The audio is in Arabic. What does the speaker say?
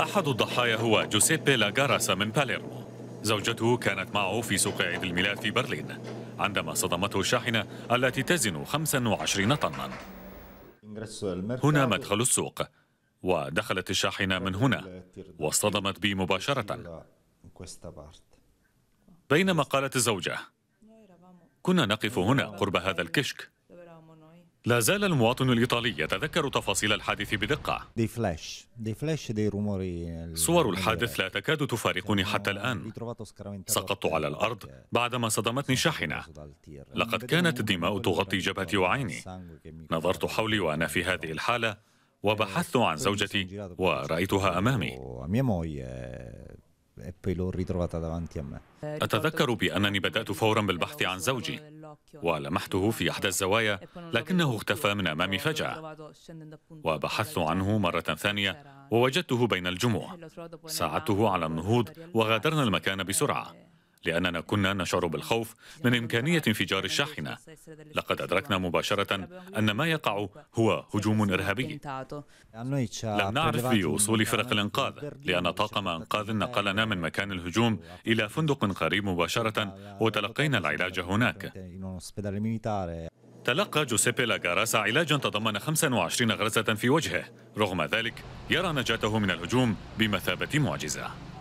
أحد الضحايا هو جوسيبي لاغاراسا من باليرمو زوجته كانت معه في سوق عيد الميلاد في برلين عندما صدمته الشاحنة التي تزن 25 طنا هنا مدخل السوق ودخلت الشاحنة من هنا واصطدمت بي مباشرة بينما قالت الزوجة كنا نقف هنا قرب هذا الكشك لا زال المواطن الإيطالي يتذكر تفاصيل الحادث بدقة صور الحادث لا تكاد تفارقني حتى الآن سقطت على الأرض بعدما صدمتني شاحنة لقد كانت الدماء تغطي جبهتي وعيني نظرت حولي وأنا في هذه الحالة وبحثت عن زوجتي ورأيتها أمامي آه، e أتذكر بأنني بدأت فورا بالبحث عن زوجي ولمحته في إحدى الزوايا لكنه اختفى من أمامي فجأة وبحثت عنه مرة ثانية ووجدته بين الجموع ساعدته على النهوض وغادرنا المكان بسرعة لأننا كنا نشعر بالخوف من إمكانية انفجار الشاحنة لقد أدركنا مباشرة أن ما يقع هو هجوم إرهابي لم نعرف بوصول فرق الإنقاذ لأن طاقم إنقاذ نقلنا من مكان الهجوم إلى فندق قريب مباشرة وتلقينا العلاج هناك تلقى جوسيبي لاغاراسا علاجا تضمن 25 غرزة في وجهه رغم ذلك يرى نجاته من الهجوم بمثابة معجزة